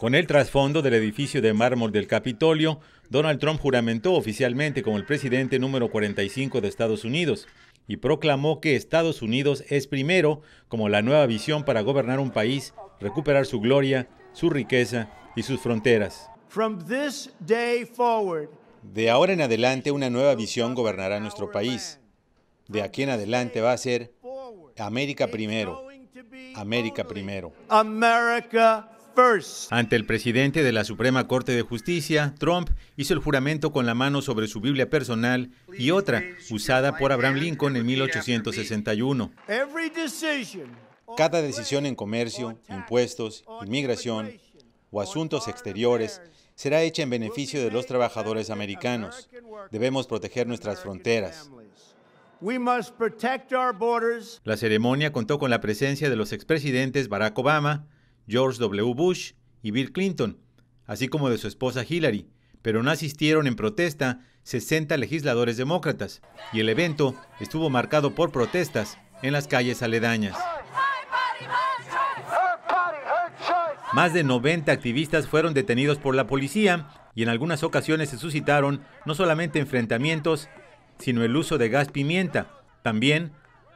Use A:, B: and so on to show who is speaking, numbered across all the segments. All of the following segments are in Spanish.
A: Con el trasfondo del edificio de mármol del Capitolio, Donald Trump juramentó oficialmente como el presidente número 45 de Estados Unidos y proclamó que Estados Unidos es primero como la nueva visión para gobernar un país, recuperar su gloria, su riqueza y sus fronteras. de ahora en adelante una nueva visión gobernará nuestro país. De aquí en adelante va a ser América primero. América primero. America ante el presidente de la Suprema Corte de Justicia, Trump hizo el juramento con la mano sobre su Biblia personal y otra usada por Abraham Lincoln en 1861. Cada decisión en comercio, impuestos, inmigración o asuntos exteriores será hecha en beneficio de los trabajadores americanos. Debemos proteger nuestras fronteras. La ceremonia contó con la presencia de los expresidentes Barack Obama, George W. Bush y Bill Clinton, así como de su esposa Hillary, pero no asistieron en protesta 60 legisladores demócratas, y el evento estuvo marcado por protestas en las calles aledañas. Más de 90 activistas fueron detenidos por la policía y en algunas ocasiones se suscitaron no solamente enfrentamientos, sino el uso de gas pimienta, también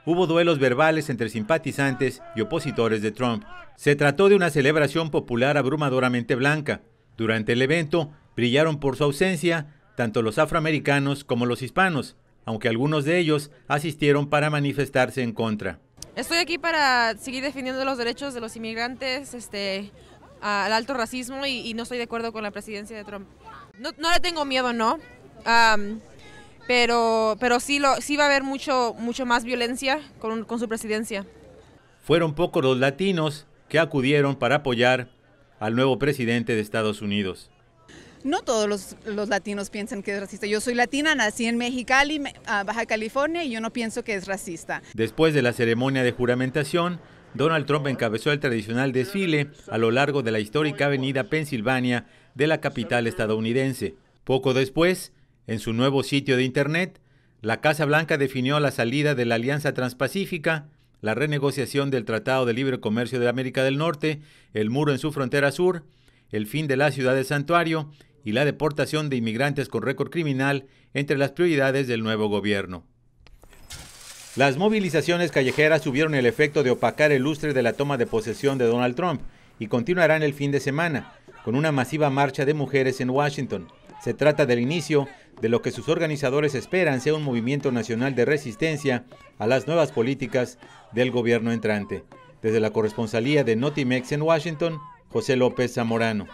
A: hubo duelos verbales entre simpatizantes y opositores de Trump. Se trató de una celebración popular abrumadoramente blanca. Durante el evento brillaron por su ausencia tanto los afroamericanos como los hispanos, aunque algunos de ellos asistieron para manifestarse en contra. Estoy aquí para seguir defendiendo los derechos de los inmigrantes, este, al alto racismo y, no estoy de acuerdo con la presidencia de Trump. No, le tengo miedo, ¿no? pero, pero sí, lo, sí va a haber mucho, mucho más violencia con, su presidencia. Fueron pocos los latinos que acudieron para apoyar al nuevo presidente de Estados Unidos. No todos los, los, latinos piensan que es racista. Yo soy latina, nací en Mexicali, ah, Baja California, y yo no pienso que es racista. Después de la ceremonia de juramentación, Donald Trump encabezó el tradicional desfile a lo largo de la histórica avenida Pensilvania de la capital estadounidense. Poco después, en su nuevo sitio de Internet, la Casa Blanca definió la salida de la Alianza Transpacífica, la renegociación del Tratado de Libre Comercio de América del Norte, el muro en su frontera sur, el fin de la ciudad de santuario y la deportación de inmigrantes con récord criminal entre las prioridades del nuevo gobierno. Las movilizaciones callejeras tuvieron el efecto de opacar el lustre de la toma de posesión de Donald Trump y continuarán el fin de semana con una masiva marcha de mujeres en Washington. Se trata del inicio de lo que sus organizadores esperan sea un movimiento nacional de resistencia a las nuevas políticas del gobierno entrante. Desde la corresponsalía de Notimex en Washington, José López Zamorano.